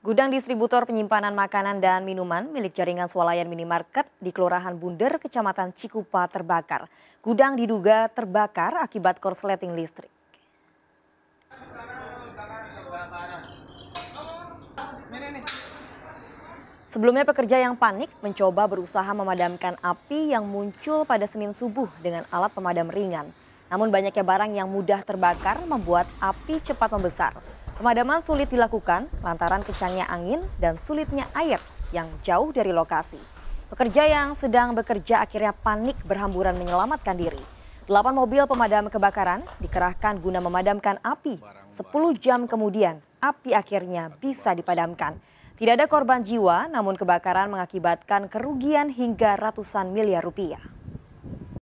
Gudang distributor penyimpanan makanan dan minuman milik jaringan swalayan minimarket di Kelurahan Bunder, Kecamatan Cikupa terbakar. Gudang diduga terbakar akibat korsleting listrik. Sebelumnya pekerja yang panik mencoba berusaha memadamkan api yang muncul pada Senin subuh dengan alat pemadam ringan. Namun banyaknya barang yang mudah terbakar membuat api cepat membesar. Pemadaman sulit dilakukan lantaran kencangnya angin dan sulitnya air yang jauh dari lokasi. Pekerja yang sedang bekerja akhirnya panik berhamburan menyelamatkan diri. Delapan mobil pemadam kebakaran dikerahkan guna memadamkan api. Sepuluh jam kemudian, api akhirnya bisa dipadamkan. Tidak ada korban jiwa, namun kebakaran mengakibatkan kerugian hingga ratusan miliar rupiah.